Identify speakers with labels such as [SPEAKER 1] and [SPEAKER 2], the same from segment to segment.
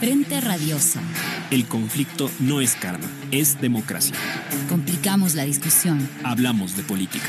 [SPEAKER 1] Frente Radiosa.
[SPEAKER 2] El conflicto no es karma, es democracia.
[SPEAKER 1] Complicamos la discusión.
[SPEAKER 2] Hablamos de política.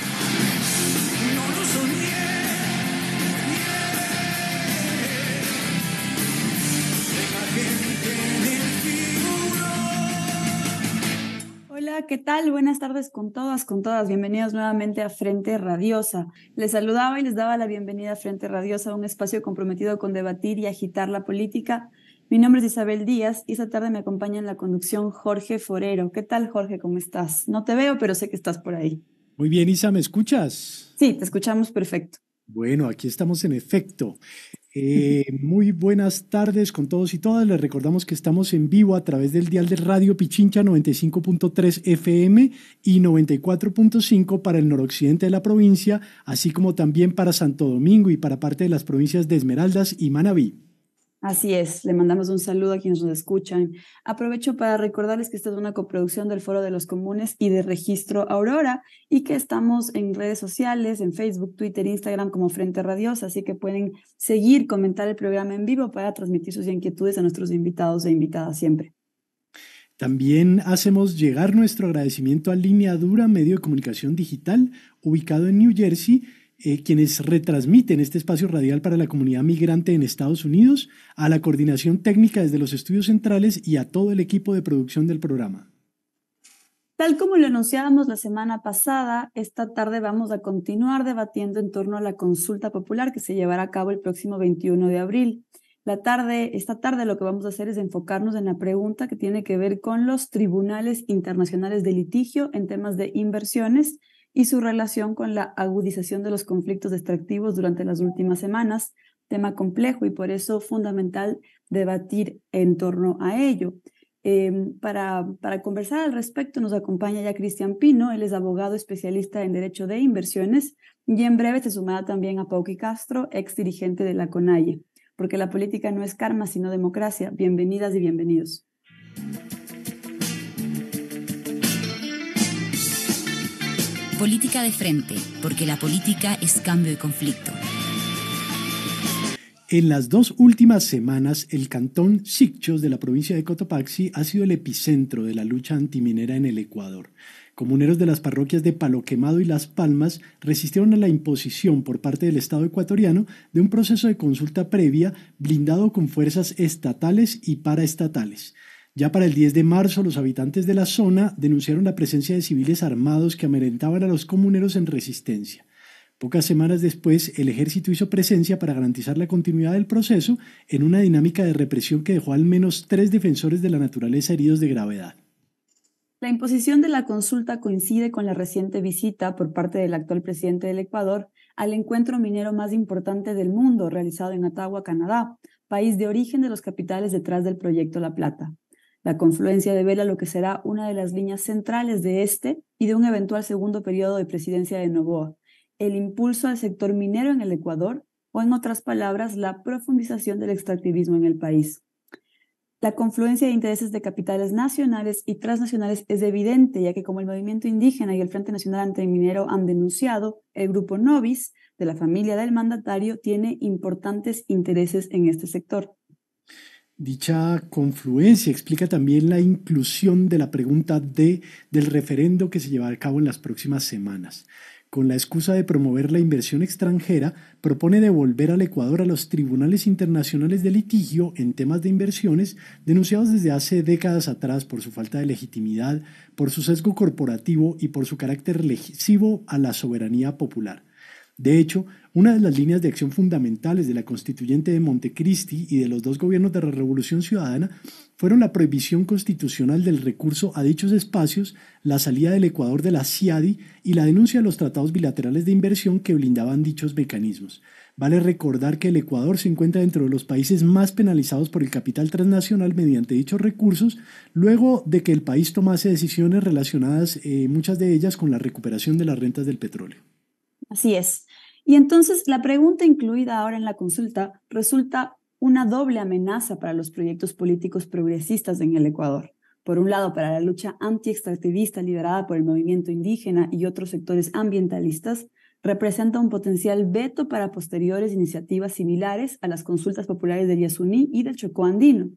[SPEAKER 1] ¿qué tal? Buenas tardes con todas, con todas. Bienvenidos nuevamente a Frente Radiosa. Les saludaba y les daba la bienvenida a Frente Radiosa, un espacio comprometido con debatir y agitar la política. Mi nombre es Isabel Díaz y esta tarde me acompaña en la conducción Jorge Forero. ¿Qué tal, Jorge? ¿Cómo estás? No te veo, pero sé que estás por ahí.
[SPEAKER 2] Muy bien, Isa, ¿me escuchas? Sí, te escuchamos perfecto. Bueno, aquí estamos en efecto. Eh, muy buenas tardes con todos y todas. Les recordamos que estamos en vivo a través del dial de Radio Pichincha 95.3 FM y 94.5 para el noroccidente de la provincia, así como también para Santo Domingo y para parte de las provincias de Esmeraldas y Manabí.
[SPEAKER 1] Así es, le mandamos un saludo a quienes nos escuchan. Aprovecho para recordarles que esta es una coproducción del Foro de los Comunes y de Registro Aurora y que estamos en redes sociales, en Facebook, Twitter, Instagram como Frente Radiosa, así que pueden seguir, comentar el programa en vivo para transmitir sus inquietudes a nuestros invitados e invitadas siempre.
[SPEAKER 2] También hacemos llegar nuestro agradecimiento a Línea Dura, medio de comunicación digital, ubicado en New Jersey eh, quienes retransmiten este espacio radial para la comunidad migrante en Estados Unidos, a la coordinación técnica desde los estudios centrales y a todo el equipo de producción del programa.
[SPEAKER 1] Tal como lo anunciábamos la semana pasada, esta tarde vamos a continuar debatiendo en torno a la consulta popular que se llevará a cabo el próximo 21 de abril. La tarde, esta tarde lo que vamos a hacer es enfocarnos en la pregunta que tiene que ver con los tribunales internacionales de litigio en temas de inversiones y su relación con la agudización de los conflictos extractivos durante las últimas semanas, tema complejo y por eso fundamental debatir en torno a ello. Em, para, para, conversar al respecto nos acompaña ya Cristian Pino, él es abogado especialista en Derecho de Inversiones y en breve se sumará también a Pauqui Castro, ex dirigente de la CONAIE, porque la política no es karma sino democracia. Bienvenidas y bienvenidos.
[SPEAKER 3] Política de frente, porque la política es cambio y conflicto.
[SPEAKER 2] En las dos últimas semanas, el cantón Sicchos de la provincia de Cotopaxi ha sido el epicentro de la lucha antiminera en el Ecuador. Comuneros de las parroquias de Palo Quemado y Las Palmas resistieron a la imposición por parte del Estado ecuatoriano de un proceso de consulta previa blindado con fuerzas estatales y paraestatales. Ya para el 10 de marzo, los habitantes de la zona denunciaron la presencia de civiles armados que amedrentaban a los comuneros en resistencia. Pocas semanas después, el ejército hizo presencia para garantizar la continuidad del proceso en una dinámica de represión que dejó al menos tres defensores de la naturaleza heridos de gravedad.
[SPEAKER 1] La imposición de la consulta coincide con la reciente visita por parte del actual presidente del Ecuador al encuentro minero más importante del mundo realizado en Atagua, Canadá, país de origen de los capitales detrás del proyecto La Plata la confluencia devela lo que será una de las líneas centrales de este y de un eventual segundo periodo de presidencia de Novoa, el impulso al sector minero en el Ecuador o, en otras palabras, la profundización del extractivismo en el país. La confluencia de intereses de capitales nacionales y transnacionales es evidente, ya que como el movimiento indígena y el Frente Nacional Antiminero han denunciado, el grupo Novis, de la familia del mandatario, tiene importantes intereses en este sector.
[SPEAKER 2] Dicha confluencia explica también la inclusión de la pregunta D del referendo que se llevará a cabo en las próximas semanas. Con la excusa de promover la inversión extranjera, propone devolver al Ecuador a los tribunales internacionales de litigio en temas de inversiones denunciados desde hace décadas atrás por su falta de legitimidad, por su sesgo corporativo y por su carácter lesivo a la soberanía popular. De hecho, una de las líneas de acción fundamentales de la constituyente de Montecristi y de los dos gobiernos de la Revolución Ciudadana fueron la prohibición constitucional del recurso a dichos espacios, la salida del Ecuador de la CIADI y la denuncia de los tratados bilaterales de inversión que blindaban dichos mecanismos. Vale recordar que el Ecuador se encuentra dentro de los países más penalizados por el capital transnacional mediante dichos recursos, luego de que el país tomase decisiones relacionadas, eh, muchas de ellas, con la recuperación de las rentas del petróleo.
[SPEAKER 1] Así es. Y entonces la pregunta incluida ahora en la consulta resulta una doble amenaza para los proyectos políticos progresistas en el Ecuador. Por un lado, para la lucha anti-extractivista liderada por el movimiento indígena y otros sectores ambientalistas, representa un potencial veto para posteriores iniciativas similares a las consultas populares de Yasuní y del Chocó Andino.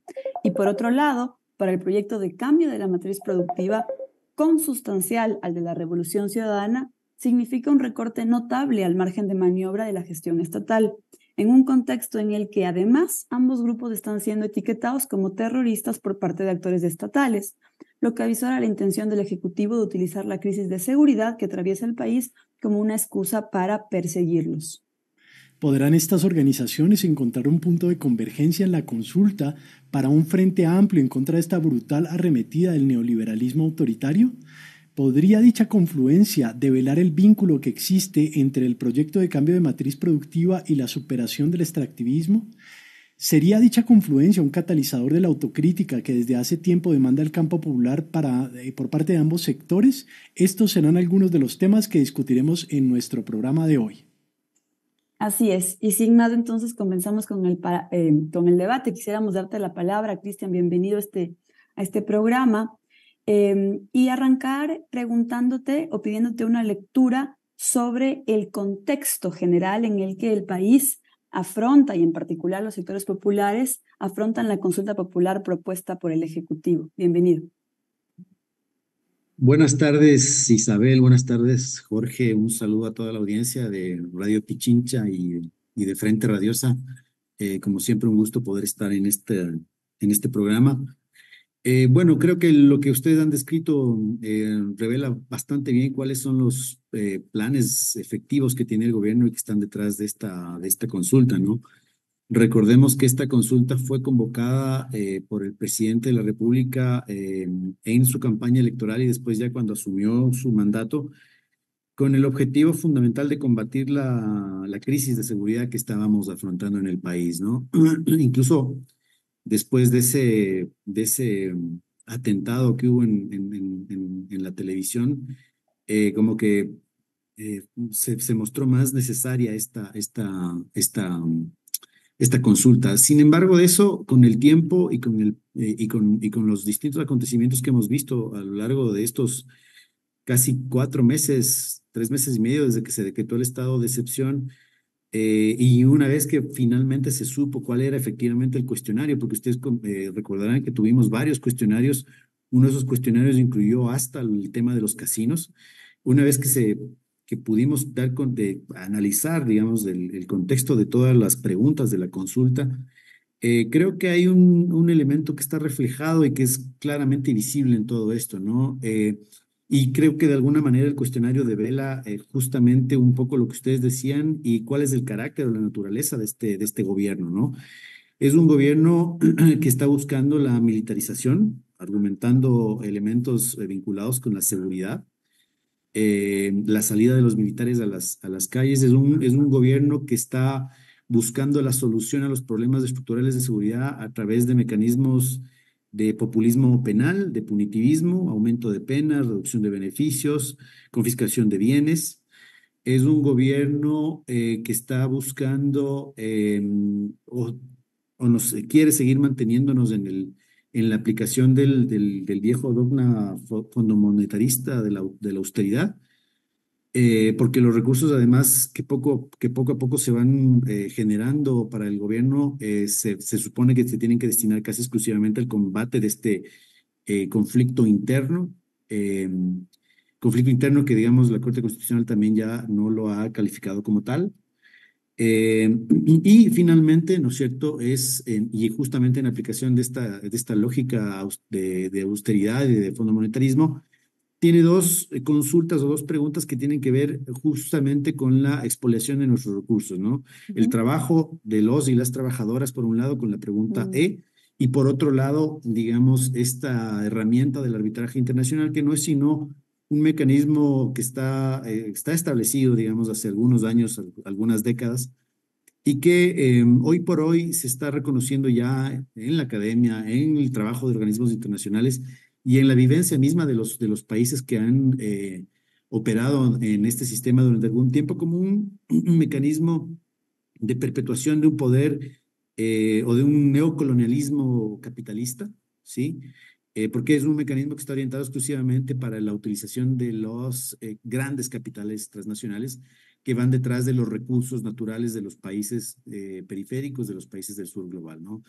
[SPEAKER 1] Y por otro lado, para el proyecto de cambio de la matriz productiva consustancial al de la Revolución Ciudadana, significa un recorte notable al margen de maniobra de la gestión estatal, en un contexto en el que además ambos grupos están siendo etiquetados como terroristas por parte de actores estatales, lo que a la intención del Ejecutivo de utilizar la crisis de seguridad que atraviesa el país como una excusa para perseguirlos.
[SPEAKER 2] ¿Podrán estas organizaciones encontrar un punto de convergencia en la consulta para un frente amplio en contra de esta brutal arremetida del neoliberalismo autoritario? ¿Podría dicha confluencia develar el vínculo que existe entre el proyecto de cambio de matriz productiva y la superación del extractivismo? ¿Sería dicha confluencia un catalizador de la autocrítica que desde hace tiempo demanda el campo popular para, eh, por parte de ambos sectores? Estos serán algunos de los temas que discutiremos en nuestro programa de hoy.
[SPEAKER 1] Así es, y sin más entonces comenzamos con el, eh, con el debate. Quisiéramos darte la palabra, Cristian, bienvenido a este, a este programa. Em, y arrancar preguntándote o pidiéndote una lectura sobre el contexto general en el que el país afronta, y en particular los sectores populares, afrontan la consulta popular propuesta por el Ejecutivo. Bienvenido.
[SPEAKER 3] Buenas tardes, Isabel. Buenas tardes, Jorge. Un saludo a toda la audiencia de Radio Pichincha y, de Frente Radiosa. Eh, como siempre, un gusto poder estar en este, en este programa. Eh, bueno, creo que lo que ustedes han descrito eh, revela bastante bien cuáles son los eh, planes efectivos que tiene el gobierno y que están detrás de esta, de esta consulta, ¿no? Recordemos que esta consulta fue convocada por el presidente de la República en su campaña electoral y después ya cuando asumió su mandato, con el objetivo fundamental de combatir la, la crisis de seguridad que estábamos afrontando en el país, ¿no? Incluso después de ese, de ese mm, atentado que hubo en, en, la televisión, eh, como que eh, se, mostró más necesaria esta, esta, esta, mm, esta consulta. Sin embargo, eso con el tiempo y con, el, eh, y y con los distintos acontecimientos que hemos visto a lo largo de estos casi cuatro meses, tres meses y medio desde que se decretó el estado de excepción, eh, y una vez que finalmente se supo cuál era efectivamente el cuestionario, porque ustedes eh, recordarán que tuvimos varios cuestionarios, uno de esos cuestionarios incluyó hasta el tema de los casinos, una vez que se que pudimos dar con, de, analizar, digamos, el, el, contexto de todas las preguntas de la consulta, eh, creo que hay un, un, elemento que está reflejado y que es claramente visible en todo esto, ¿no? Y creo que de alguna manera el cuestionario devela Vela eh, justamente un poco lo que ustedes decían y cuál es el carácter o la naturaleza de este, de este gobierno, ¿no? Es un gobierno que está buscando la militarización, argumentando elementos eh, vinculados con la seguridad, eh, la salida de los militares a las, a las calles. Es un, es un gobierno que está buscando la solución a los problemas estructurales de seguridad a través de mecanismos de populismo penal, de punitivismo, aumento de penas, reducción de beneficios, confiscación de bienes. Es un gobierno eh, que está buscando em, o, nos quiere seguir manteniéndonos en, el, en la aplicación del, viejo dogma fondomonetarista de de la austeridad eh, porque los recursos además que poco, que poco a poco se van eh, generando para el gobierno, eh, se, supone que se tienen que destinar casi exclusivamente al combate de este conflicto interno, conflicto interno que digamos la Corte Constitucional también ya no lo ha calificado como tal. Y, finalmente, ¿no es cierto?, es, y justamente en aplicación de esta, de esta lógica de austeridad y de fondo monetarismo, tiene dos eh, consultas o dos preguntas que tienen que ver justamente con la expoliación de nuestros recursos, ¿no? El trabajo de los y las trabajadoras, por un lado, con la pregunta mm. E, y por otro lado, digamos, esta herramienta del arbitraje internacional, que no es sino un mecanismo que está, eh, está establecido, digamos, hace algunos años, algunas décadas, y que em, hoy por hoy se está reconociendo ya en la academia, en el trabajo de organismos internacionales, y en la vivencia misma de los, de los países que han eh, operado en este sistema durante algún tiempo como un, mecanismo de perpetuación de un poder eh, o de un neocolonialismo capitalista, ¿sí? Eh, porque es un mecanismo que está orientado exclusivamente para la utilización de los grandes capitales transnacionales que van detrás de los recursos naturales de los países periféricos, de los países del sur global, ¿no?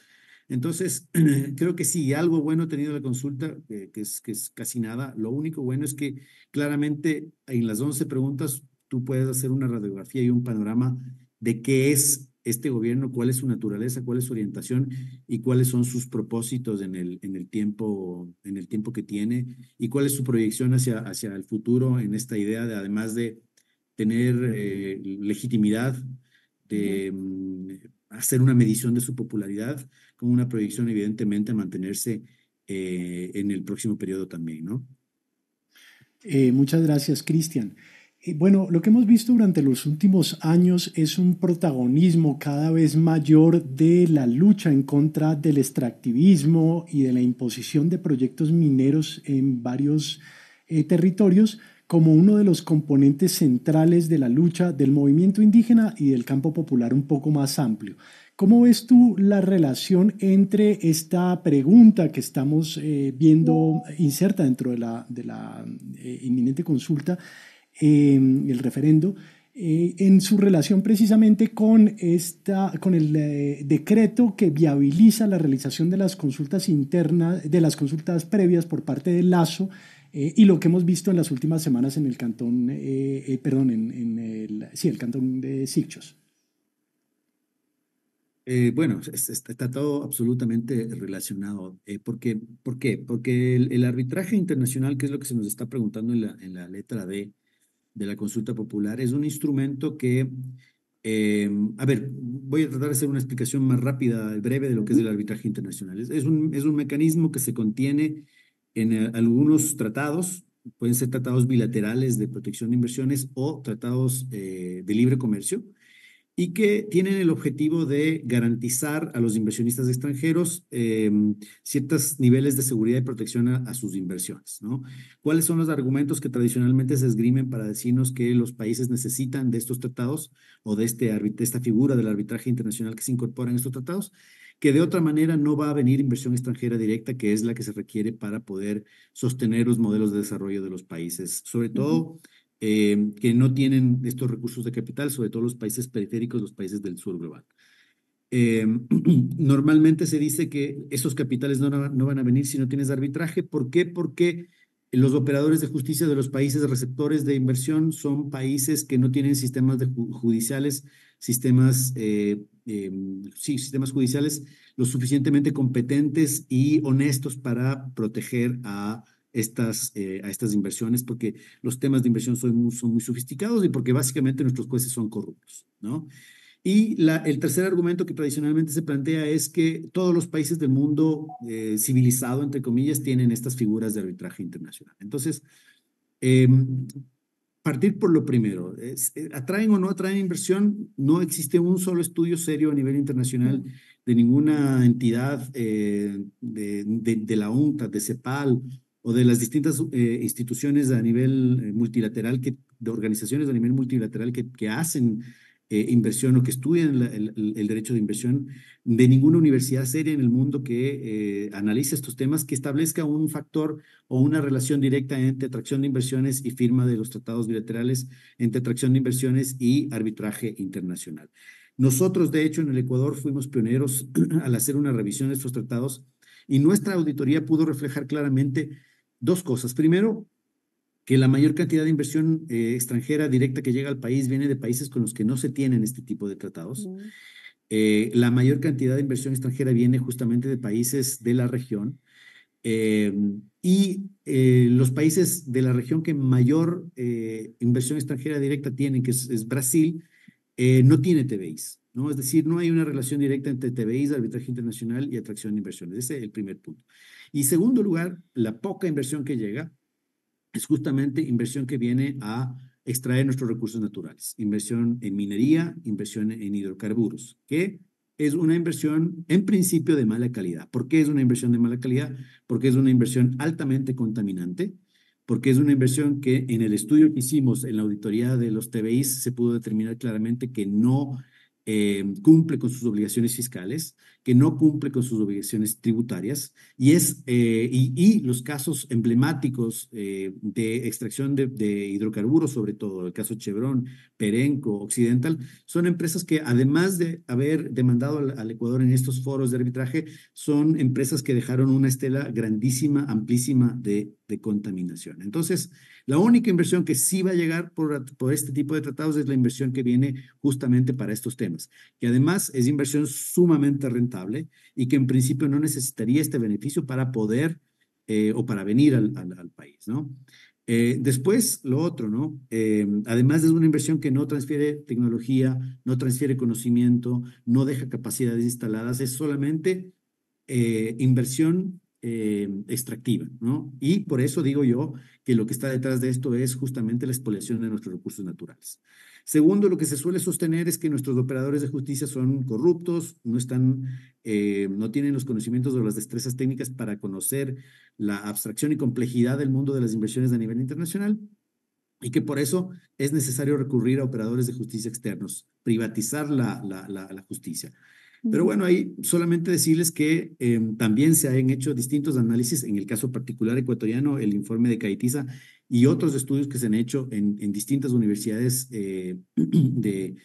[SPEAKER 3] Entonces, creo que sí, algo bueno he tenido la consulta, que, es, que es casi nada. Lo único bueno es que claramente en las 11 preguntas tú puedes hacer una radiografía y un panorama de qué es este gobierno, cuál es su naturaleza, cuál es su orientación y cuáles son sus propósitos en el, en el, tiempo, en el tiempo que tiene y cuál es su proyección hacia, hacia el futuro en esta idea de además de tener eh, legitimidad, de... Mm, hacer una medición de su popularidad con una proyección evidentemente a mantenerse eh,
[SPEAKER 2] en el próximo periodo
[SPEAKER 3] también, ¿no?
[SPEAKER 2] Eh, muchas gracias, Cristian. Eh, bueno, lo que hemos visto durante los últimos años es un protagonismo cada vez mayor de la lucha en contra del extractivismo y de la imposición de proyectos mineros en varios territorios, como uno de los componentes centrales de la lucha del movimiento indígena y del campo popular un poco más amplio. ¿Cómo ves tú la relación entre esta pregunta que estamos eh, viendo inserta dentro de la, eh, inminente consulta, eh, el referendo, eh, en su relación precisamente con, con el decreto que viabiliza la realización de las consultas internas, de las consultas previas por parte del Lazo? Eh, y lo que hemos visto en las últimas semanas en el cantón, eh, eh, perdón, en, el, sí, el cantón de Sichos
[SPEAKER 3] bueno, está, todo absolutamente relacionado. porque, ¿Por qué? Porque el, arbitraje internacional, que es lo que se nos está preguntando en la, en letra D de la consulta popular, es un instrumento que a ver, voy a tratar de hacer una explicación más rápida, breve, de lo que es el arbitraje internacional. un, es un mecanismo que se contiene en eh, algunos tratados, pueden ser tratados bilaterales de protección de inversiones o tratados eh, de libre comercio, y que tienen el objetivo de garantizar a los inversionistas extranjeros em, ciertos niveles de seguridad y protección a, sus inversiones. ¿Cuáles son los argumentos que tradicionalmente se esgrimen para decirnos que los países necesitan de estos tratados o de, este, de esta figura del arbitraje internacional que se incorpora en estos tratados? que de otra manera no va a venir inversión extranjera directa, que es la que se requiere para poder sostener los modelos de desarrollo de los países, sobre todo em, que no tienen estos recursos de capital, sobre todo los países periféricos, los países del sur global. Em, normalmente se dice que esos capitales no, no van a venir si no tienes arbitraje. ¿Por qué? Porque los operadores de justicia de los países receptores de inversión son países que no tienen sistemas judiciales sistemas, eh, em, sí, sistemas judiciales lo suficientemente competentes y honestos para proteger a estas, eh, a estas inversiones, porque los temas de inversión son muy, sofisticados y porque básicamente nuestros jueces son corruptos, ¿no? Y la, el tercer argumento que tradicionalmente se plantea es que todos los países del mundo eh, civilizado, entre comillas, tienen estas figuras de arbitraje internacional. Entonces, em, partir por lo primero. Eh, ¿Atraen o no atraen inversión? No existe un solo estudio serio a nivel internacional de ninguna entidad eh, de, la UNTA, de CEPAL o de las distintas eh, instituciones a nivel multilateral, que, de organizaciones a nivel multilateral que, que hacen eh, inversión o que estudien el, derecho de inversión de ninguna universidad seria en el mundo que eh, analice estos temas, que establezca un factor o una relación directa entre atracción de inversiones y firma de los tratados bilaterales, entre atracción de inversiones y arbitraje internacional. Nosotros, de hecho, en el Ecuador fuimos pioneros al hacer una revisión de estos tratados y nuestra auditoría pudo reflejar claramente dos cosas. Primero, que la mayor cantidad de inversión eh, extranjera directa que llega al país viene de países con los que no se tienen este tipo de tratados. Eh, la mayor cantidad de inversión extranjera viene justamente de países de la región. Em, y eh, los países de la región que mayor inversión extranjera directa tienen, que es, Brasil, no tiene TBIs. ¿no? Es decir, no hay una relación directa entre TBIs, arbitraje internacional y atracción de inversiones. Ese es el primer punto. Y segundo lugar, la poca inversión que llega es justamente inversión que viene a extraer nuestros recursos naturales, inversión en minería, inversión en hidrocarburos, que es una inversión en principio de mala calidad. ¿Por qué es una inversión de mala calidad? Porque es una inversión altamente contaminante, porque es una inversión que en el estudio que hicimos en la auditoría de los TBI se pudo determinar claramente que no eh, cumple con sus obligaciones fiscales, que no cumple con sus obligaciones tributarias, y, es, eh, y, los casos emblemáticos eh, de extracción de, hidrocarburos, sobre todo el caso Chevron, Perenco, Occidental, son empresas que además de haber demandado al, Ecuador en estos foros de arbitraje, son empresas que dejaron una estela grandísima, amplísima de, de contaminación. Entonces, la única inversión que sí va a llegar por, este tipo de tratados es la inversión que viene justamente para estos temas, que además es inversión sumamente rentable y que en principio no necesitaría este beneficio para poder eh, o para venir al, país, ¿no? Eh, después, lo otro, ¿no? Eh, además es una inversión que no transfiere tecnología, no transfiere conocimiento, no deja capacidades instaladas, es solamente inversión eh, extractiva, ¿no? Y por eso digo yo que lo que está detrás de esto es justamente la expoliación de nuestros recursos naturales. Segundo, lo que se suele sostener es que nuestros operadores de justicia son corruptos, no están, eh, no tienen los conocimientos o las destrezas técnicas para conocer la abstracción y complejidad del mundo de las inversiones a nivel internacional y que por eso es necesario recurrir a operadores de justicia externos, privatizar la, la, la justicia. Pero bueno, ahí solamente decirles que em, también se han hecho distintos análisis, en el caso particular ecuatoriano, el informe de Caetiza y otros estudios que se han hecho en, distintas universidades eh, de,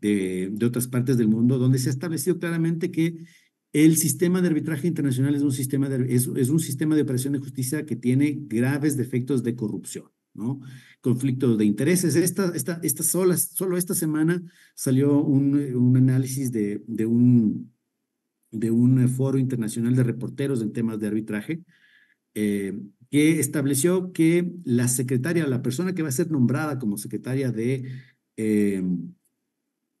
[SPEAKER 3] de, otras partes del mundo, donde se ha establecido claramente que el sistema de arbitraje internacional es un sistema es un sistema de operación de justicia que tiene graves defectos de corrupción. ¿no? Conflicto de intereses. Esta, esta, esta sola, solo esta semana salió un, análisis de, un, de un foro internacional de reporteros en temas de arbitraje eh, que estableció que la secretaria, la persona que va a ser nombrada como secretaria de, eh,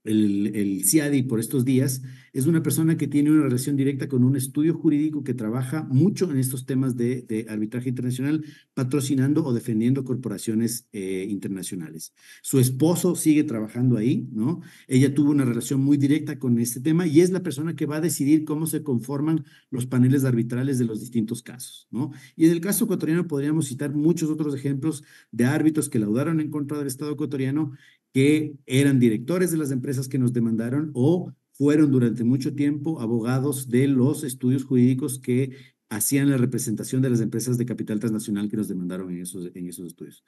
[SPEAKER 3] el, CIADI por estos días, es una persona que tiene una relación directa con un estudio jurídico que trabaja mucho en estos temas de, arbitraje internacional, patrocinando o defendiendo corporaciones eh, internacionales. Su esposo sigue trabajando ahí, ¿no? Ella tuvo una relación muy directa con este tema y es la persona que va a decidir cómo se conforman los paneles arbitrales de los distintos casos, ¿no? Y en el caso ecuatoriano podríamos citar muchos otros ejemplos de árbitros que laudaron en contra del Estado ecuatoriano que eran directores de las empresas que nos demandaron o fueron durante mucho tiempo abogados de los estudios jurídicos que hacían la representación de las empresas de capital transnacional que nos demandaron en esos, en esos estudios.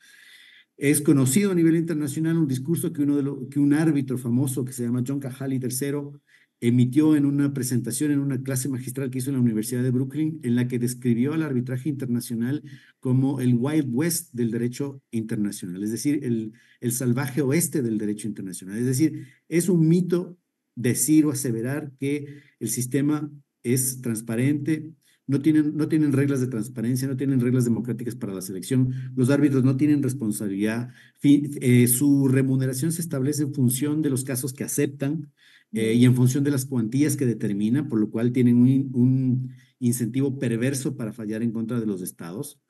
[SPEAKER 3] Es conocido a nivel internacional un discurso que, uno de que un árbitro famoso que se llama John Cahali III emitió en una presentación en una clase magistral que hizo en la Universidad de Brooklyn, en la que describió al arbitraje internacional como el Wild West del derecho internacional, es decir, el, el salvaje oeste del derecho internacional. Es decir, es un mito decir o aseverar que el sistema es transparente, no tienen, no tienen reglas de transparencia, no tienen reglas democráticas para la selección, los árbitros no tienen responsabilidad, eh, su remuneración se establece en función de los casos que aceptan, eh, y en función de las cuantías que determina, por lo cual tienen un, incentivo perverso para fallar en contra de los estados.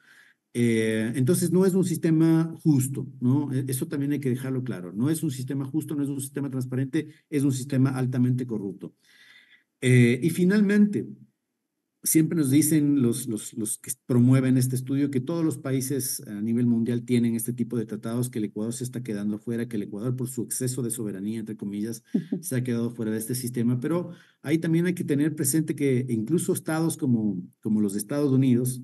[SPEAKER 3] Eh, entonces, no es un sistema justo, ¿no? E, eso también hay que dejarlo claro. No es un sistema justo, no es un sistema transparente, es un sistema altamente corrupto. Eh, y finalmente, siempre nos dicen los, los, los, que promueven este estudio que todos los países a nivel mundial tienen este tipo de tratados, que el Ecuador se está quedando fuera, que el Ecuador por su exceso de soberanía, entre comillas, se ha quedado fuera de este sistema. Pero ahí también hay que tener presente que incluso estados como, como los Estados Unidos,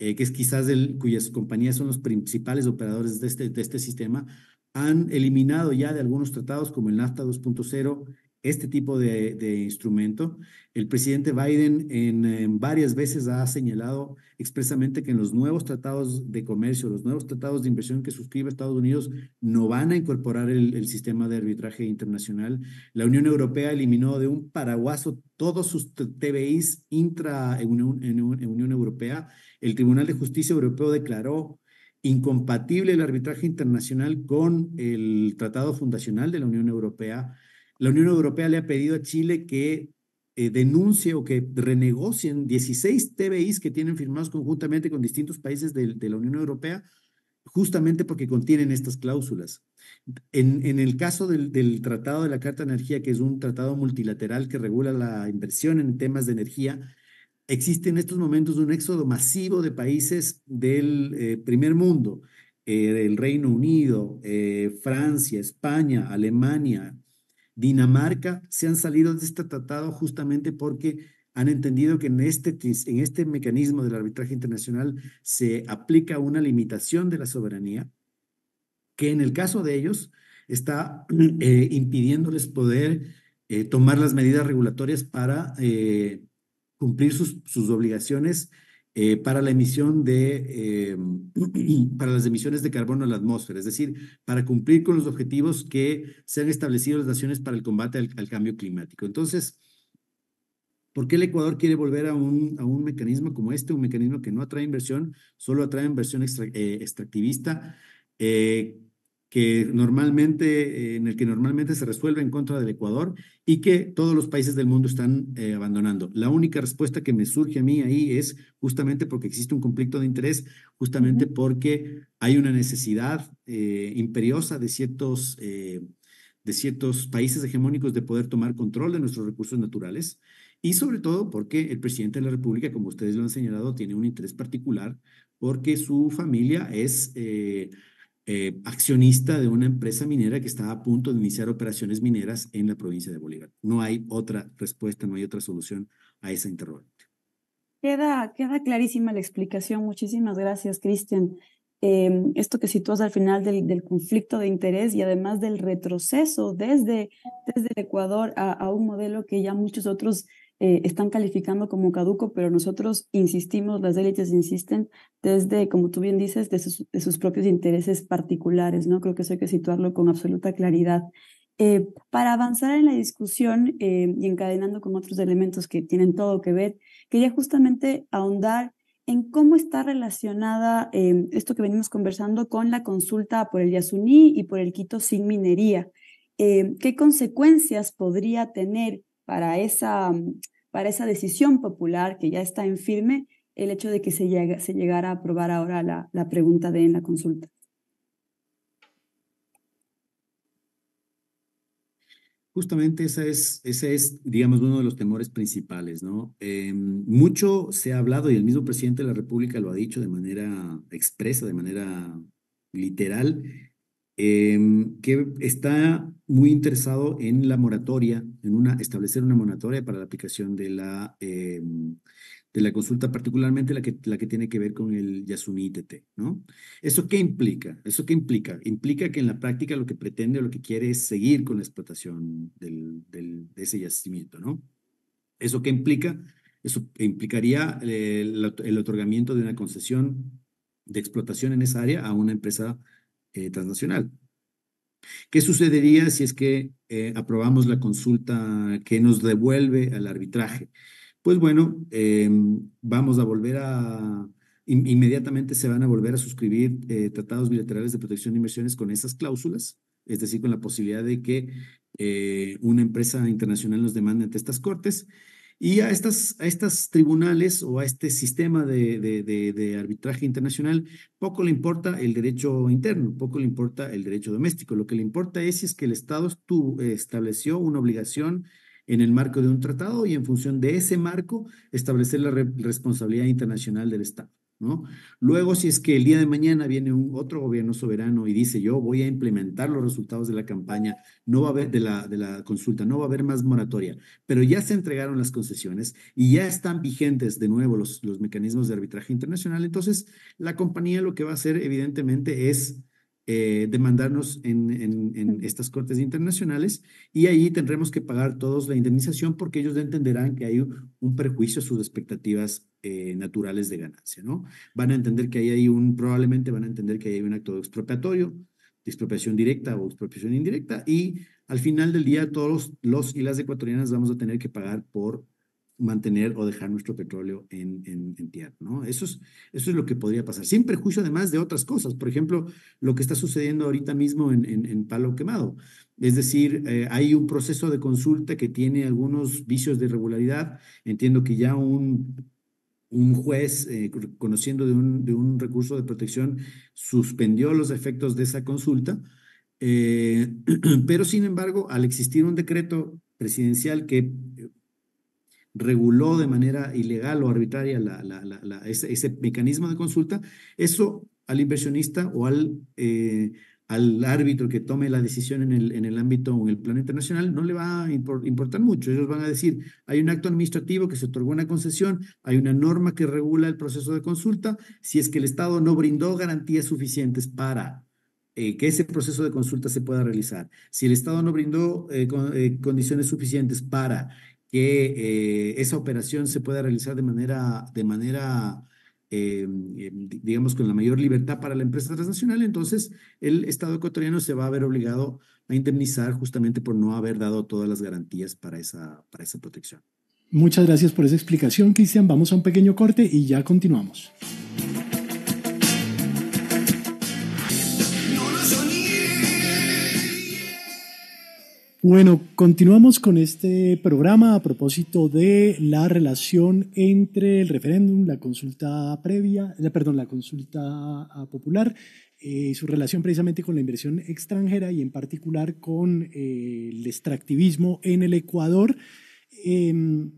[SPEAKER 3] eh, que es quizás el, cuyas compañías son los principales operadores de este, de este sistema, han eliminado ya de algunos tratados como el NAFTA 2.0 este tipo de, instrumento. El presidente Biden en, varias veces ha señalado expresamente que en los nuevos tratados de comercio, los nuevos tratados de inversión que suscribe Estados Unidos no van a incorporar el, sistema de arbitraje internacional. La Unión Europea eliminó de un paraguaso todos sus TBIs intra en Unión Europea. El Tribunal de Justicia Europeo declaró incompatible el arbitraje internacional con el Tratado Fundacional de la Unión Europea. La Unión Europea le ha pedido a Chile que eh, denuncie o que renegocien 16 TBIs que tienen firmados conjuntamente con distintos países de, la Unión Europea, justamente porque contienen estas cláusulas. En, el caso del, Tratado de la Carta de Energía, que es un tratado multilateral que regula la inversión en temas de energía, existe en estos momentos un éxodo masivo de países del eh, primer mundo, eh, el Reino Unido, Francia, España, Alemania, Dinamarca se han salido de este tratado justamente porque han entendido que en este, en este mecanismo del arbitraje internacional se aplica una limitación de la soberanía que en el caso de ellos está eh, impidiéndoles poder eh, tomar las medidas regulatorias para eh, cumplir sus, sus obligaciones eh, para la emisión de, eh, para las emisiones de carbono a la atmósfera, es decir, para cumplir con los objetivos que se han establecido las naciones para el combate al, cambio climático. Entonces, ¿Por qué el Ecuador quiere volver a un, a un, mecanismo como este, un mecanismo que no atrae inversión, solo atrae inversión eh, extractivista, que normalmente, en el que normalmente se resuelve en contra del Ecuador y que todos los países del mundo están eh, abandonando. La única respuesta que me surge a mí ahí es justamente porque existe un conflicto de interés, justamente porque hay una necesidad eh, imperiosa de ciertos, eh, de ciertos países hegemónicos de poder tomar control de nuestros recursos naturales y sobre todo porque el presidente de la República, como ustedes lo han señalado, tiene un interés particular porque su familia es... Eh, accionista de una empresa minera que estaba a punto de iniciar operaciones mineras en la provincia de Bolívar. No hay otra respuesta, no hay otra solución a esa interrogante.
[SPEAKER 1] Queda, queda clarísima la explicación. Muchísimas gracias, Cristian. Em, esto que sitúas al final del, conflicto de interés y además del retroceso desde, desde el Ecuador a, a un modelo que ya muchos otros eh, están calificando como caduco, pero nosotros insistimos, las élites insisten desde, como tú bien dices, de sus, propios intereses particulares, ¿no? Creo que eso hay que situarlo con absoluta claridad. Eh, para avanzar en la discusión eh, y encadenando con otros elementos que tienen todo que ver, quería justamente ahondar en cómo está relacionada esto que venimos conversando con la consulta por el Yasuní y por el Quito sin minería. ¿Qué consecuencias podría tener para esa, mm, para esa decisión popular que ya está en firme el hecho de que se, se llegara a aprobar ahora la, pregunta de en la consulta.
[SPEAKER 3] Justamente esa es, ese es, digamos, uno de los temores principales, ¿no? Eh, mucho se ha hablado y el mismo presidente de la República lo ha dicho de manera expresa, de manera literal, eh, que está muy interesado en la moratoria, en una, establecer una moratoria para la aplicación de la, em, de la consulta, particularmente la que, la que tiene que ver con el Yasuni ITT, ¿no? ¿Eso qué implica? ¿Eso qué implica? Implica que en la práctica lo que pretende o lo que quiere es seguir con la explotación de ese yacimiento, ¿no? ¿Eso qué implica? Eso implicaría eh, el, otorgamiento de una concesión de explotación en esa área a una empresa eh, transnacional, ¿Qué sucedería si es que eh, aprobamos la consulta que nos devuelve al arbitraje? Pues bueno, em, vamos a volver a, inmediatamente se van a volver a suscribir eh, tratados bilaterales de protección de inversiones con esas cláusulas, es decir, con la posibilidad de que eh, una empresa internacional nos demande ante estas cortes y a estas, a tribunales o a este sistema de, arbitraje internacional poco le importa el derecho interno, poco le importa el derecho doméstico. Lo que le importa es si es que el Estado estableció una obligación en el marco de un tratado y en función de ese marco establecer la responsabilidad internacional del Estado. Luego, si es que el día de mañana viene un otro gobierno soberano y dice, yo voy a implementar los resultados de la campaña, no va a haber de la, de la consulta, no va a haber más moratoria, pero ya se entregaron las concesiones y ya están vigentes de nuevo los, los mecanismos de arbitraje internacional, entonces la compañía lo que va a hacer evidentemente es eh, demandarnos en, en, estas cortes internacionales y ahí tendremos que pagar todos la indemnización porque ellos entenderán que hay un, perjuicio a sus expectativas eh, naturales de ganancia, ¿no? Van a entender que ahí hay un, probablemente van a entender que ahí hay un acto expropiatorio, expropiación directa o expropiación indirecta y al final del día todos los y las ecuatorianas vamos a tener que pagar por mantener o dejar nuestro petróleo en, en, tierra, ¿no? Eso es, eso es lo que podría pasar, sin perjuicio además de otras cosas, por ejemplo, lo que está sucediendo ahorita mismo en, en Palo Quemado, es decir, eh, hay un proceso de consulta que tiene algunos vicios de irregularidad, entiendo que ya un, un juez, eh, conociendo de un, de un, recurso de protección, suspendió los efectos de esa consulta, eh, pero sin embargo, al existir un decreto presidencial que reguló de manera ilegal o arbitraria ese, mecanismo de consulta, eso al inversionista o al, eh, al árbitro que tome la decisión en el, en el ámbito o en el plano internacional no le va a importar mucho. Ellos van a decir, hay un acto administrativo que se otorgó una concesión, hay una norma que regula el proceso de consulta, si es que el Estado no brindó garantías suficientes para eh, que ese proceso de consulta se pueda realizar, si el Estado no brindó eh, condiciones suficientes para que eh, esa operación se pueda realizar de manera, de manera eh, em, digamos, con la mayor libertad para la empresa transnacional, entonces el Estado ecuatoriano se va a ver obligado a indemnizar justamente por no haber dado todas las garantías para esa, para esa protección.
[SPEAKER 2] Muchas gracias por esa explicación, Cristian. Vamos a un pequeño corte y ya continuamos. Bueno, continuamos con este programa a propósito de la relación entre el referéndum, la consulta previa, eh, perdón, la consulta popular, y eh, su relación precisamente con la inversión extranjera y en particular con eh, el extractivismo en el Ecuador. Em,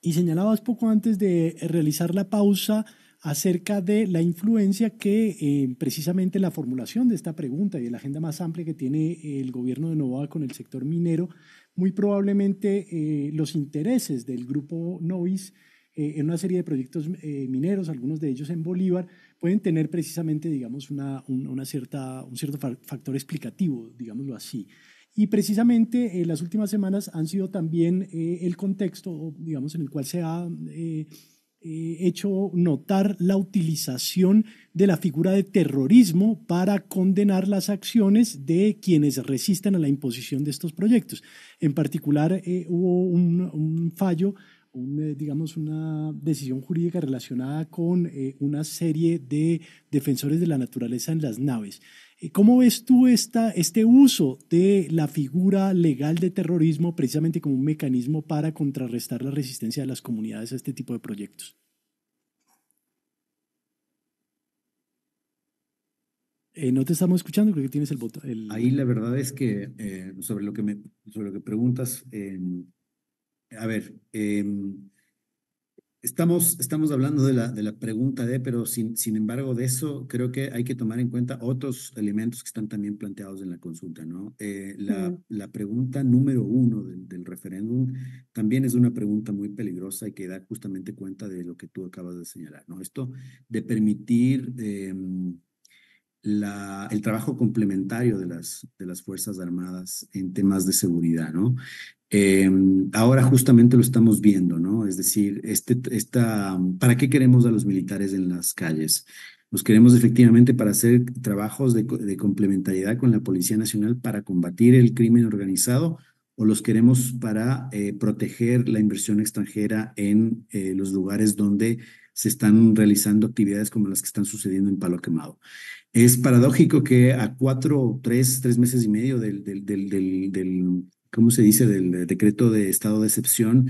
[SPEAKER 2] y señalabas poco antes de realizar la pausa acerca de la influencia que eh, precisamente la formulación de esta pregunta y de la agenda más amplia que tiene el gobierno de Novoa con el sector minero, muy probablemente eh, los intereses del grupo Novis eh, en una serie de proyectos mineros, algunos de ellos en Bolívar, pueden tener precisamente, digamos, una, un, una cierta, un cierto factor explicativo, digámoslo así. Y precisamente en las últimas semanas han sido también el contexto, digamos, en el cual se ha hecho notar la utilización de la figura de terrorismo para condenar las acciones de quienes resisten a la imposición de estos proyectos. En particular, eh, hubo un, fallo un, eh, digamos, una decisión jurídica relacionada con eh, una serie de defensores de la naturaleza en las naves. Eh, ¿Cómo ves tú esta, este uso de la figura legal de terrorismo precisamente como un mecanismo para contrarrestar la resistencia de las comunidades a este tipo de proyectos? Eh, no te estamos escuchando, creo que tienes el botón.
[SPEAKER 3] Ahí la verdad es que eh, sobre, lo que que preguntas, a ver, em, Estamos, estamos hablando de la, de la pregunta de, pero sin, sin embargo de eso creo que hay que tomar en cuenta otros elementos que están también planteados en la consulta, ¿no? Eh, la, la, pregunta número uno del, del referéndum también es una pregunta muy peligrosa y que da justamente cuenta de lo que tú acabas de señalar, ¿no? Esto de permitir em, la, el trabajo complementario de las, de las Fuerzas Armadas en temas de seguridad, ¿no? Em, ahora justamente lo estamos viendo, ¿no? Es decir, este, esta, ¿para qué queremos a los militares en las calles? Los queremos efectivamente para hacer trabajos de, complementariedad con la Policía Nacional para combatir el crimen organizado o los queremos para eh, proteger la inversión extranjera en eh, los lugares donde se están realizando actividades como las que están sucediendo en Palo Quemado. Es paradójico que a cuatro, tres, tres meses y medio del, del, del, del ¿cómo se dice?, del decreto de estado de excepción,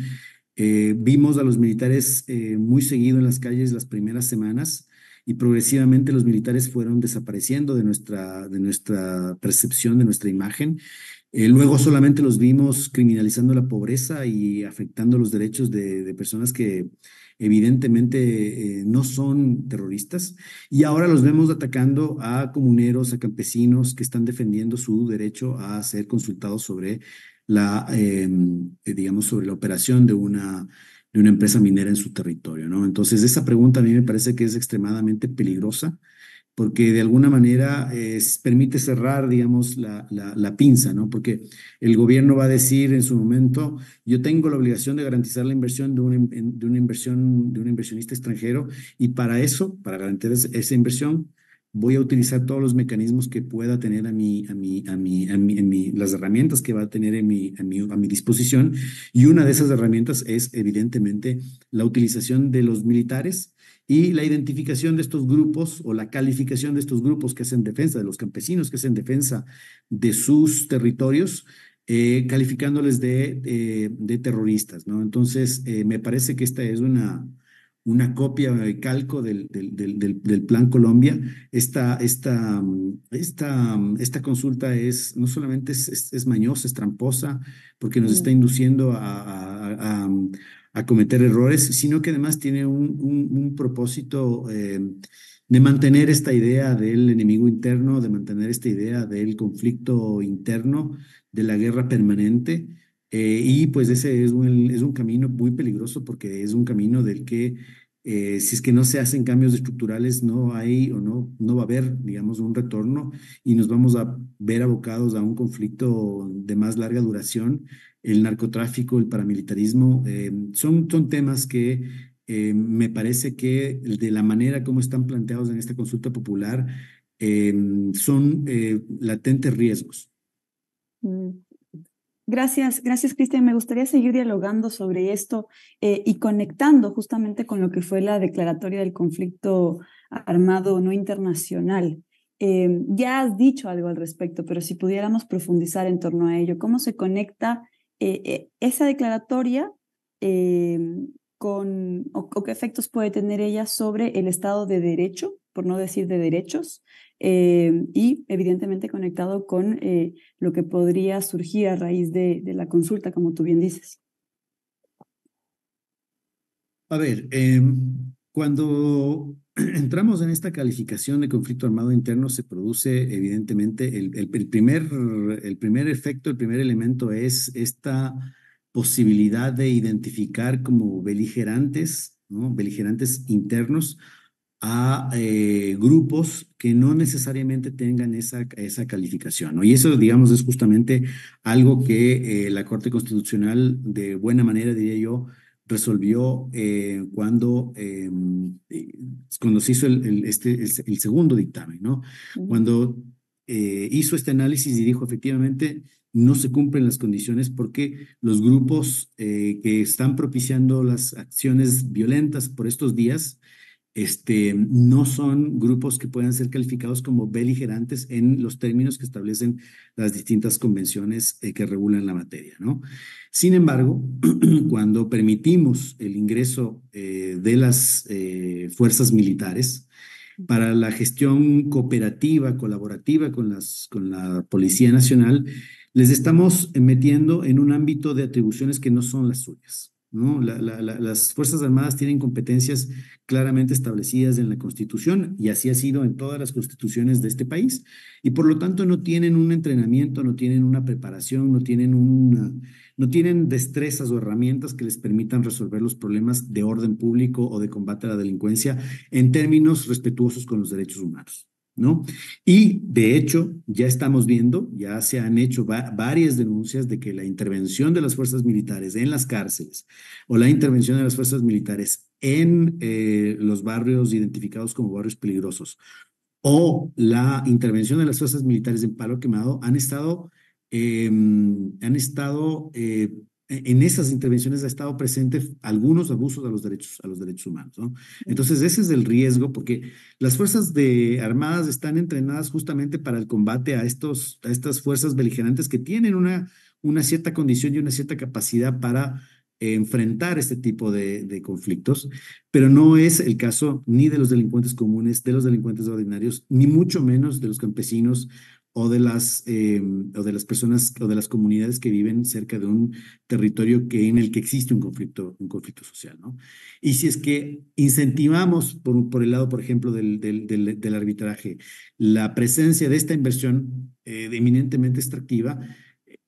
[SPEAKER 3] eh, vimos a los militares eh, muy seguido en las calles las primeras semanas y progresivamente los militares fueron desapareciendo de nuestra, de nuestra percepción, de nuestra imagen. Eh, luego solamente los vimos criminalizando la pobreza y afectando los derechos de, de personas que, evidentemente eh, no son terroristas, y ahora los vemos atacando a comuneros, a campesinos que están defendiendo su derecho a ser consultados sobre la, em, eh, digamos, sobre la operación de una de una empresa minera en su territorio, ¿no? Entonces, esa pregunta a mí me parece que es extremadamente peligrosa porque de alguna manera permite cerrar, digamos, la, la, pinza, ¿no? Porque el gobierno va a decir en su momento, yo tengo la obligación de garantizar la inversión de, un, de una inversión de un inversionista extranjero y para eso, para garantizar esa inversión, voy a utilizar todos los mecanismos que pueda tener a mi, a mi, a mi, las herramientas que va a tener en mi, a, mi, a mi disposición. Y una de esas herramientas es evidentemente la utilización de los militares y la identificación de estos grupos o la calificación de estos grupos que hacen defensa, de los campesinos que hacen defensa de sus territorios, eh, calificándoles de, terroristas, ¿no? Entonces, eh, me parece que esta es una, una copia de calco del, del, del, Plan Colombia. Esta, esta, esta, esta consulta es, no solamente es, mañosa, es tramposa, porque nos está induciendo a, a cometer errores, sino que además tiene un, propósito eh, de mantener esta idea del enemigo interno, de mantener esta idea del conflicto interno, de la guerra permanente. Eh, y pues ese es un, es un camino muy peligroso porque es un camino del que eh, si es que no se hacen cambios estructurales, no hay o no, no va a haber, digamos, un retorno y nos vamos a ver abocados a un conflicto de más larga duración el narcotráfico, el paramilitarismo, em, son, son temas que em, me parece que de la manera como están planteados en esta consulta popular em, son eh, latentes riesgos.
[SPEAKER 1] Mm. Gracias, gracias Cristian. Me gustaría seguir dialogando sobre esto eh, y conectando justamente con lo que fue la declaratoria del conflicto armado no internacional. ya has dicho algo al respecto, pero si pudiéramos profundizar en torno a ello, ¿cómo se conecta eh, eh, esa declaratoria em, con, o, qué efectos puede tener ella sobre el Estado de Derecho, por no decir de derechos, em, y evidentemente conectado con eh, lo que podría surgir a raíz de, la consulta, como tú bien dices.
[SPEAKER 3] A ver, em, cuando entramos en esta calificación de conflicto armado interno, se produce evidentemente el, primer, el primer efecto, el primer elemento es esta posibilidad de identificar como beligerantes, ¿no? beligerantes internos a eh, grupos que no necesariamente tengan esa, calificación. ¿no? Y eso, digamos, es justamente algo que eh, la Corte Constitucional, de buena manera, diría yo, resolvió eh, cuando em, cuando se hizo el, este, el, segundo dictamen, ¿no? Cuando eh, hizo este análisis y dijo efectivamente no se cumplen las condiciones porque los grupos eh, que están propiciando las acciones violentas por estos días este, no son grupos que puedan ser calificados como beligerantes en los términos que establecen las distintas convenciones eh, que regulan la materia. ¿no? Sin embargo, cuando permitimos el ingreso eh, de las eh, fuerzas militares para la gestión cooperativa, colaborativa con, con la Policía Nacional, les estamos metiendo en un ámbito de atribuciones que no son las suyas. ¿no? las Fuerzas Armadas tienen competencias claramente establecidas en la Constitución y así ha sido en todas las constituciones de este país y por lo tanto no tienen un entrenamiento, no tienen una preparación, no tienen, una, no tienen destrezas o herramientas que les permitan resolver los problemas de orden público o de combate a la delincuencia en términos respetuosos con los derechos humanos. ¿no? Y de hecho, ya estamos viendo, ya se han hecho varias denuncias de que la intervención de las fuerzas militares en las cárceles o la intervención de las fuerzas militares en eh, los barrios identificados como barrios peligrosos o la intervención de las fuerzas militares en Palo Quemado han estado, em, han estado eh, eh, en esas intervenciones ha estado presente algunos abusos a los derechos, a los derechos humanos. ¿no? Entonces, ese es el riesgo, porque las fuerzas de armadas están entrenadas justamente para el combate a, estos, a estas fuerzas beligerantes que tienen una, una cierta condición y una cierta capacidad para enfrentar este tipo de, de, conflictos, pero no es el caso ni de los delincuentes comunes, de los delincuentes ordinarios, ni mucho menos de los campesinos o de las, eh, o de las personas o de las comunidades que viven cerca de un territorio que, en el que existe un conflicto, un conflicto social. ¿no? Y si es que incentivamos, por, por el lado, por ejemplo, del, arbitraje, la presencia de esta inversión eh, eminentemente extractiva,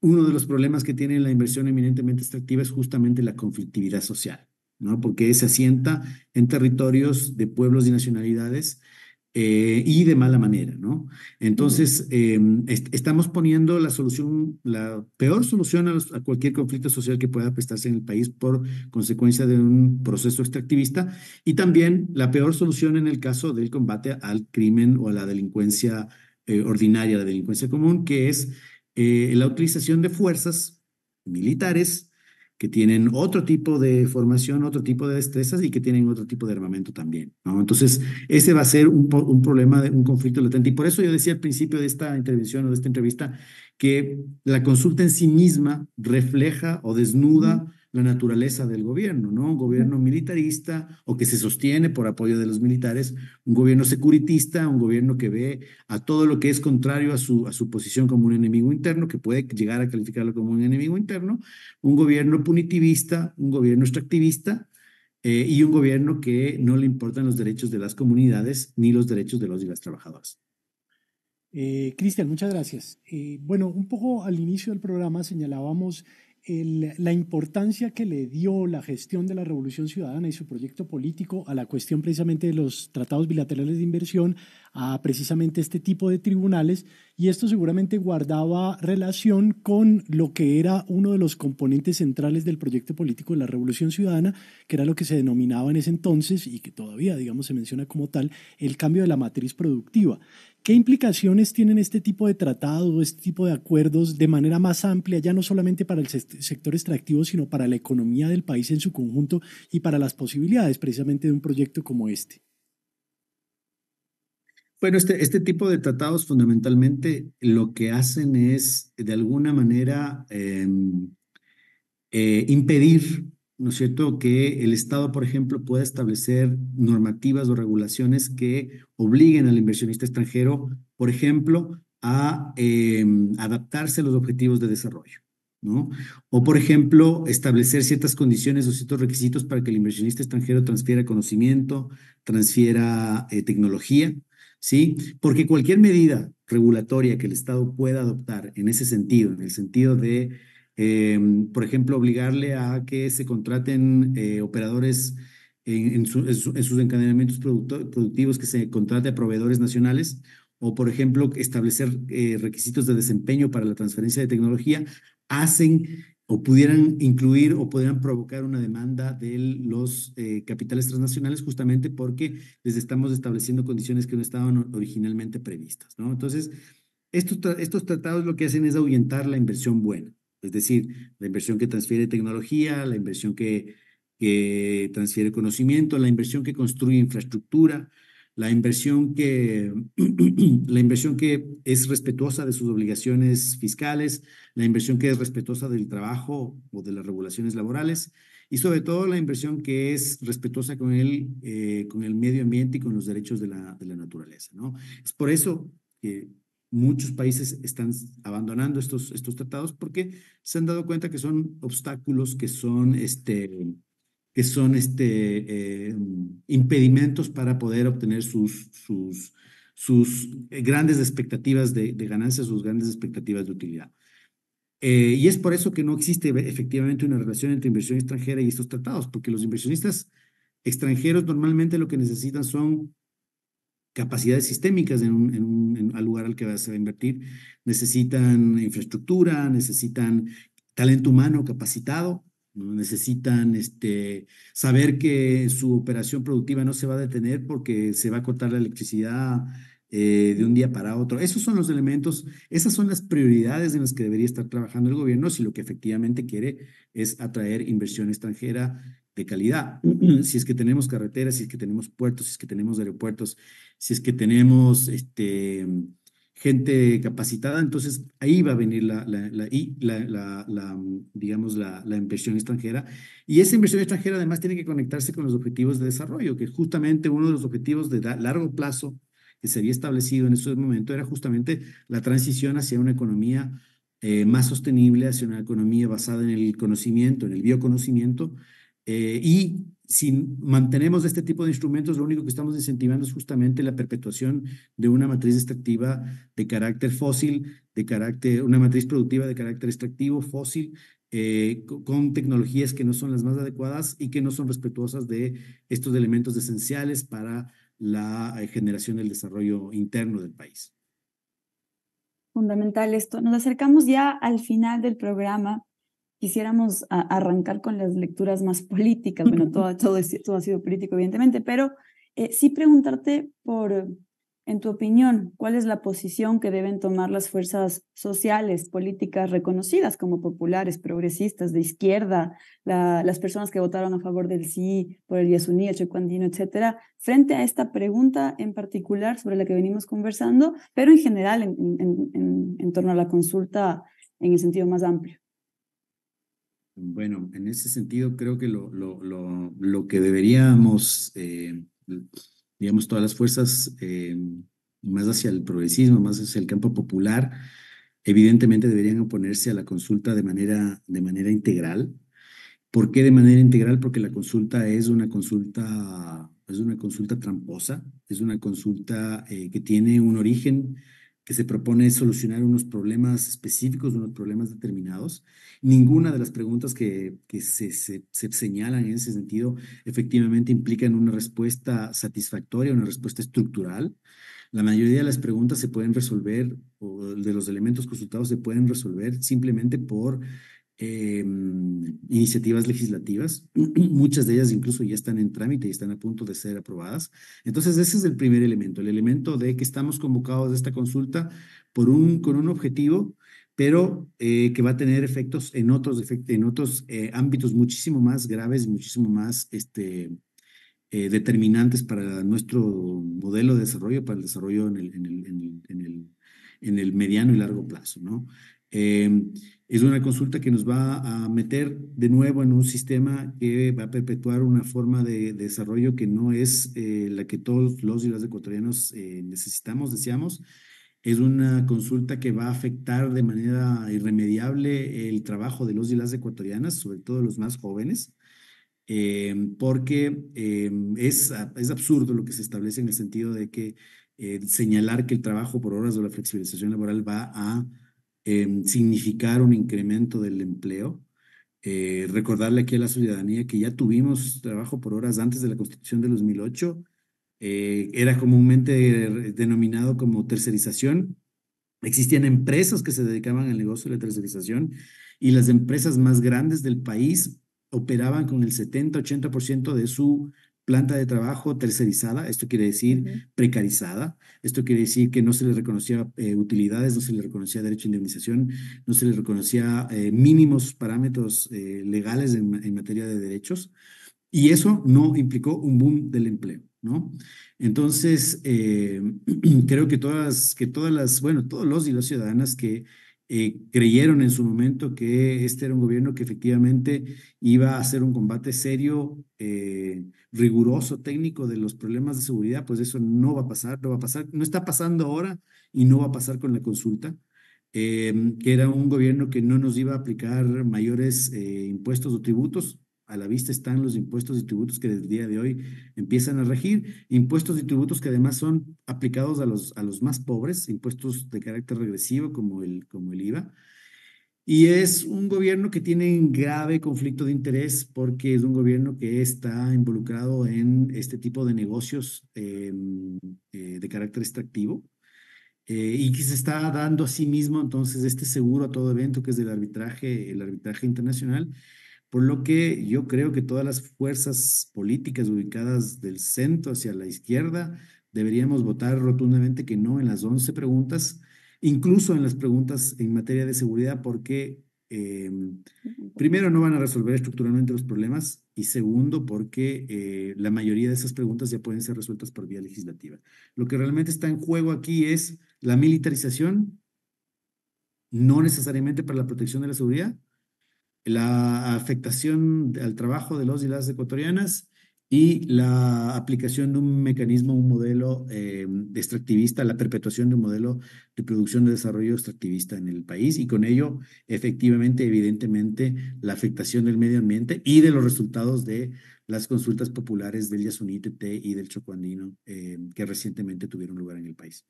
[SPEAKER 3] uno de los problemas que tiene la inversión eminentemente extractiva es justamente la conflictividad social, ¿no? porque se asienta en territorios de pueblos y nacionalidades eh, y de mala manera, ¿no? Entonces, em, estamos poniendo la solución, la peor solución a, cualquier conflicto social que pueda prestarse en el país por consecuencia de un proceso extractivista y también la peor solución en el caso del combate al crimen o a la delincuencia eh, ordinaria, la delincuencia común, que es eh, la utilización de fuerzas militares que tienen otro tipo de formación, otro tipo de destrezas y que tienen otro tipo de armamento también. Entonces, ese va a ser un, problema, de, un conflicto latente. Y por eso yo decía al principio de esta intervención o de esta entrevista que la consulta en sí misma refleja o desnuda la naturaleza del gobierno, ¿no? Un gobierno militarista o que se sostiene por apoyo de los militares, un gobierno securitista, un gobierno que ve a todo lo que es contrario a su, a su posición como un enemigo interno, que puede llegar a calificarlo como un enemigo interno, un gobierno punitivista, un gobierno extractivista eh, y un gobierno que no le importan los derechos de las comunidades ni los derechos de los y las trabajadoras.
[SPEAKER 2] Eh, Cristian, muchas gracias. Eh, bueno, un poco al inicio del programa señalábamos la importancia que le dio la gestión de la Revolución Ciudadana y su proyecto político a la cuestión precisamente de los tratados bilaterales de inversión, a precisamente este tipo de tribunales, y esto seguramente guardaba relación con lo que era uno de los componentes centrales del proyecto político de la Revolución Ciudadana, que era lo que se denominaba en ese entonces, y que todavía, digamos, se menciona como tal, el cambio de la matriz productiva. ¿Qué implicaciones tienen este tipo de tratados, este tipo de acuerdos de manera más amplia, ya no solamente para el sector extractivo, sino para la economía del país en su conjunto y para las posibilidades precisamente de un proyecto como este?
[SPEAKER 3] Bueno, este, este tipo de tratados fundamentalmente lo que hacen es, de alguna manera, em, eh, impedir ¿no es cierto?, que el Estado, por ejemplo, pueda establecer normativas o regulaciones que obliguen al inversionista extranjero, por ejemplo, a em, adaptarse a los objetivos de desarrollo. ¿no? O, por ejemplo, establecer ciertas condiciones o ciertos requisitos para que el inversionista extranjero transfiera conocimiento, transfiera eh, tecnología, ¿sí? Porque cualquier medida regulatoria que el Estado pueda adoptar en ese sentido, en el sentido de Em, por ejemplo, obligarle a que se contraten eh, operadores en, en, sus encadenamientos productivos, que se contrate a proveedores nacionales, o por ejemplo, establecer eh, requisitos de desempeño para la transferencia de tecnología, hacen o pudieran incluir o pudieran provocar una demanda de los eh, capitales transnacionales justamente porque les estamos estableciendo condiciones que no estaban originalmente previstas, ¿no? Entonces, estos, estos tratados lo que hacen es ahuyentar la inversión buena. Es decir, la inversión que transfiere tecnología, la inversión que, transfiere conocimiento, la inversión que construye infraestructura, la inversión que, la inversión que es respetuosa de sus obligaciones fiscales, la inversión que es respetuosa del trabajo o de las regulaciones laborales y sobre todo la inversión que es respetuosa con el, eh, con el medio ambiente y con los derechos de la, de la naturaleza. Es por eso que muchos países están abandonando estos, estos tratados porque se han dado cuenta que son obstáculos, que son, este, que son este, eh, impedimentos para poder obtener sus, sus, sus grandes expectativas de, de ganancias, sus grandes expectativas de utilidad. Eh, y es por eso que no existe efectivamente una relación entre inversión extranjera y estos tratados, porque los inversionistas extranjeros normalmente lo que necesitan son capacidades sistémicas en un, al lugar al que vas a invertir. Necesitan infraestructura, necesitan talento humano capacitado, necesitan este, saber que su operación productiva no se va a detener porque se va a cortar la electricidad eh, de un día para otro. Esos son los elementos, esas son las prioridades en las que debería estar trabajando el gobierno si lo que efectivamente quiere es atraer inversión extranjera de calidad. si es que tenemos carreteras, si es que tenemos puertos, si es que tenemos aeropuertos, si es que tenemos este, gente capacitada, entonces ahí va a venir la, la, la, la digamos, la, inversión extranjera. Y esa inversión extranjera además tiene que conectarse con los objetivos de desarrollo, que justamente uno de los objetivos de largo plazo que se había establecido en ese momento era justamente la transición hacia una economía eh, más sostenible, hacia una economía basada en el conocimiento, en el bioconocimiento, eh, y si mantenemos este tipo de instrumentos, lo único que estamos incentivando es justamente la perpetuación de una matriz extractiva de carácter fósil, de carácter, una matriz productiva de carácter extractivo fósil, eh, con tecnologías que no son las más adecuadas y que no son respetuosas de estos elementos esenciales para la eh, generación del desarrollo interno del país.
[SPEAKER 1] Fundamental esto. Nos acercamos ya al final del programa quisiéramos arrancar con las lecturas más políticas, bueno, todo, todo, ha sido político, evidentemente, pero eh, sí preguntarte por, en tu opinión, ¿cuál es la posición que deben tomar las fuerzas sociales, políticas reconocidas como populares, progresistas, de izquierda, la, las personas que votaron a favor del sí, por el Yasuní, el Checuandino, etcétera, frente a esta pregunta en particular sobre la que venimos conversando, pero en general en torno a la consulta en el sentido más amplio?
[SPEAKER 3] Bueno, en ese sentido creo que lo, que deberíamos, eh, digamos, todas las fuerzas eh, más hacia el progresismo, más hacia el campo popular, evidentemente deberían oponerse a la consulta de manera, de manera integral. ¿Por qué de manera integral? Porque la consulta es una consulta, es una consulta tramposa, es una consulta eh, que tiene un origen que se propone solucionar unos problemas específicos, unos problemas determinados. Ninguna de las preguntas que, se, señalan en ese sentido efectivamente implican una respuesta satisfactoria, una respuesta estructural. La mayoría de las preguntas se pueden resolver, o de los elementos consultados se pueden resolver simplemente por Em, iniciativas legislativas, muchas de ellas incluso ya están en trámite y están a punto de ser aprobadas. Entonces, ese es el primer elemento, el elemento de que estamos convocados a esta consulta por un, con un objetivo, pero eh, que va a tener efectos en otros, en otros eh, ámbitos muchísimo más graves, muchísimo más este, eh, determinantes para nuestro modelo de desarrollo, para el desarrollo en el, en el, en el, mediano y largo plazo, ¿no? Em, es una consulta que nos va a meter de nuevo en un sistema que va a perpetuar una forma de, desarrollo que no es eh, la que todos los y las ecuatorianos eh, necesitamos, deseamos. Es una consulta que va a afectar de manera irremediable el trabajo de los y las ecuatorianas, sobre todo los más jóvenes, eh, porque es, es absurdo lo que se establece en el sentido de que señalar que el trabajo por horas de la flexibilización laboral va a Em, significar un incremento del empleo. Eh, recordarle aquí a la ciudadanía que ya tuvimos trabajo por horas antes de la Constitución de 2008. Eh, era comúnmente denominado como tercerización. Existían empresas que se dedicaban al negocio de la tercerización y las empresas más grandes del país operaban con el 70-80% de su planta de trabajo tercerizada, esto quiere decir precarizada, esto quiere decir que no se le reconocía eh, utilidades, no se le reconocía derecho a indemnización, no se le reconocía eh, mínimos parámetros eh, legales en, materia de derechos, y eso no implicó un boom del empleo. ¿No? Entonces, creo que todas, que todas las, bueno, todos los y las ciudadanas que eh, creyeron en su momento que este era un gobierno que efectivamente iba a hacer un combate serio, eh, riguroso, técnico de los problemas de seguridad, pues eso no va a pasar, no va a pasar, no está pasando ahora y no va a pasar con la consulta. Eh, que era un gobierno que no nos iba a aplicar mayores impuestos o tributos, a la vista están los impuestos y tributos que desde el día de hoy empiezan a regir, impuestos y tributos que además son aplicados a los, a los más pobres, impuestos de carácter regresivo como el, como el IVA. Y es un gobierno que tiene un grave conflicto de interés porque es un gobierno que está involucrado en este tipo de negocios em, eh, de carácter extractivo eh, y que se está dando a sí mismo entonces este seguro a todo evento que es del arbitraje, el arbitraje internacional por lo que yo creo que todas las fuerzas políticas ubicadas del centro hacia la izquierda deberíamos votar rotundamente que no en las 11 preguntas, incluso en las preguntas en materia de seguridad, porque em, primero no van a resolver estructuralmente los problemas y segundo porque eh, la mayoría de esas preguntas ya pueden ser resueltas por vía legislativa. Lo que realmente está en juego aquí es la militarización, no necesariamente para la protección de la seguridad, la afectación al trabajo de los y las ecuatorianas y la aplicación de un mecanismo, un modelo eh, extractivista, la perpetuación de un modelo de producción de desarrollo extractivista en el país y con ello, efectivamente, evidentemente, la afectación del medio ambiente y de los resultados de las consultas populares del Yasunite y del Chocoandino eh, que recientemente tuvieron lugar en el país.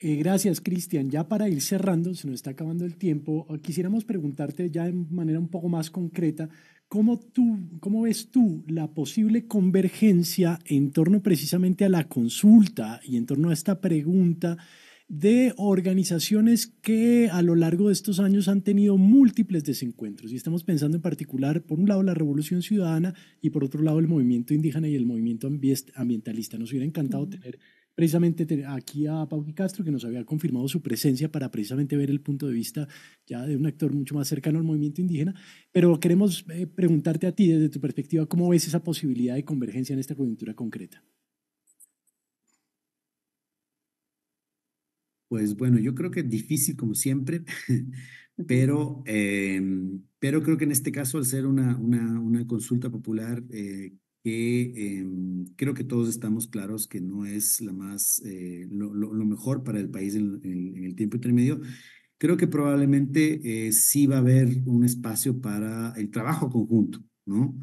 [SPEAKER 2] Eh, gracias, Cristian. Ya para ir cerrando, se nos está acabando el tiempo, ah, quisiéramos preguntarte ya de manera un poco más concreta, ¿cómo, tú, ¿cómo ves tú la posible convergencia en torno precisamente a la consulta y en torno a esta pregunta? de organizaciones que a lo largo de estos años han tenido múltiples desencuentros. Y estamos pensando en particular, por un lado, la Revolución Ciudadana y por otro lado, el movimiento indígena y el movimiento ambientalista. Nos hubiera encantado tener precisamente aquí a Pau Castro, que nos había confirmado su presencia para precisamente ver el punto de vista ya de un actor mucho más cercano al movimiento indígena. Pero queremos eh, preguntarte a ti, desde tu perspectiva, ¿cómo ves esa posibilidad de convergencia en esta coyuntura concreta?
[SPEAKER 3] Pues bueno, yo creo que es difícil como siempre, pero, eh, pero creo que en este caso, al ser una, una, consulta popular, eh, que em, creo que todos estamos claros que no es la más, eh, lo, mejor para el país en, el tiempo intermedio. Creo que probablemente eh, sí va a haber un espacio para el trabajo conjunto, ¿no?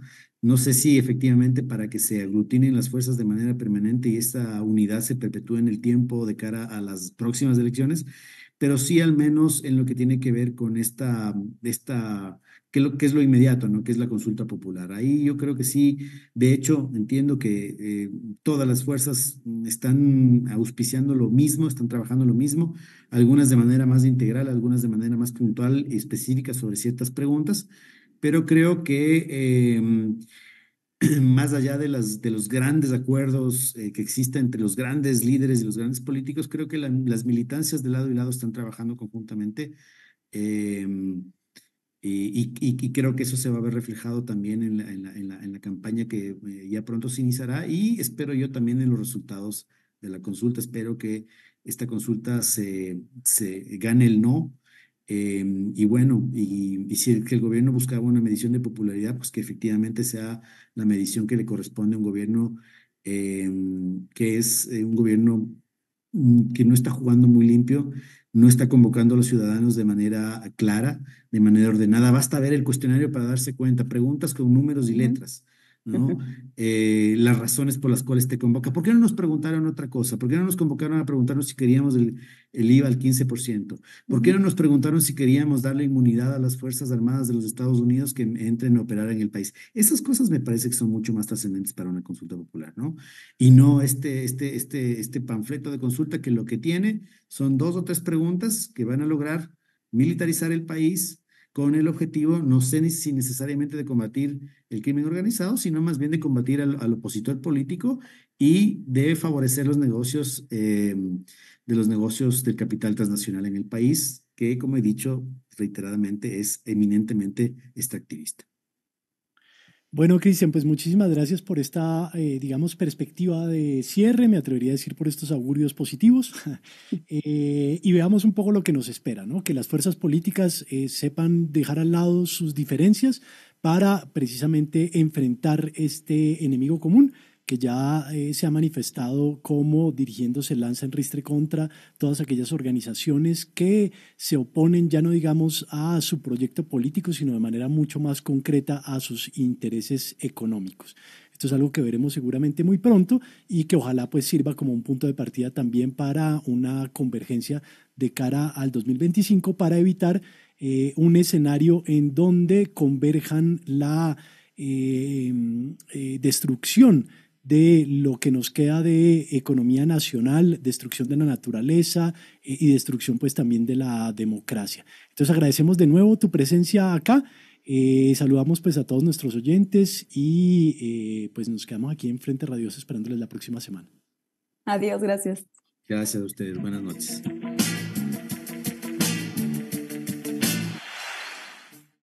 [SPEAKER 3] No sé si efectivamente para que se aglutinen las fuerzas de manera permanente y esta unidad se perpetúe en el tiempo de cara a las próximas elecciones, pero sí al menos en lo que tiene que ver con esta, esta que, es lo inmediato, ¿no? que es la consulta popular. Ahí yo creo que sí, de hecho, entiendo que eh, todas las fuerzas mm, están auspiciando lo mismo, están trabajando lo mismo, algunas de manera más integral, algunas de manera más puntual y específica sobre ciertas preguntas, pero creo que... Em, más allá de, las, de los grandes acuerdos eh, que existen entre los grandes líderes y los grandes políticos, creo que las militancias de lado y lado están trabajando conjuntamente eh, eh, y, creo que eso se va a ver reflejado también en la, en campaña que eh, ya pronto se iniciará y espero yo también en los resultados de la consulta. Espero que esta consulta se, gane el no. Em, y bueno, y, si el, que el gobierno buscaba una medición de popularidad, pues que efectivamente sea la medición que le corresponde a un gobierno em, que es eh, un gobierno mm, que no está jugando muy limpio, no está convocando a los ciudadanos de manera clara, de manera ordenada. Basta ver el cuestionario para darse cuenta, preguntas con números y letras. ¿no? Eh, las razones por las cuales te convoca. ¿Por qué no nos preguntaron otra cosa? ¿Por qué no nos convocaron a preguntarnos si queríamos el, IVA al 15%? ¿Por qué no nos preguntaron si queríamos darle inmunidad a las Fuerzas Armadas de los Estados Unidos que entren a operar en el país? Esas cosas me parece que son mucho más trascendentes para una consulta popular, ¿no? Y no este, este, este, este panfleto de consulta que lo que tiene son dos o tres preguntas que van a lograr militarizar el país, con el objetivo, no sé si necesariamente de combatir el crimen organizado, sino más bien de combatir al, opositor político y de favorecer los negocios, em, de los negocios del capital transnacional en el país, que, como he dicho
[SPEAKER 2] reiteradamente,
[SPEAKER 3] es eminentemente extractivista.
[SPEAKER 2] Bueno, Cristian, pues muchísimas gracias por esta, eh, digamos, perspectiva de cierre, me atrevería a decir por estos augurios positivos. Eh, y veamos un poco lo que nos espera, ¿no? Que las fuerzas políticas eh, sepan dejar al lado sus diferencias para precisamente enfrentar este enemigo común que ya eh, se ha manifestado como dirigiéndose lanza en ristre contra todas aquellas organizaciones que se oponen, ya no digamos a su proyecto político, sino de manera mucho más concreta a sus intereses económicos. Esto es algo que veremos seguramente muy pronto y que ojalá pues sirva como un punto de partida también para una convergencia de cara al 2025 para evitar eh, un escenario en donde converjan la em, eh, destrucción de lo que nos queda de economía nacional, destrucción de la naturaleza eh, y destrucción pues también de la democracia. Entonces agradecemos de nuevo tu presencia acá. Eh, saludamos pues a todos nuestros oyentes y eh, pues nos quedamos aquí en Frente Radios esperándoles la próxima semana.
[SPEAKER 1] Adiós, gracias.
[SPEAKER 2] Gracias a ustedes, buenas noches.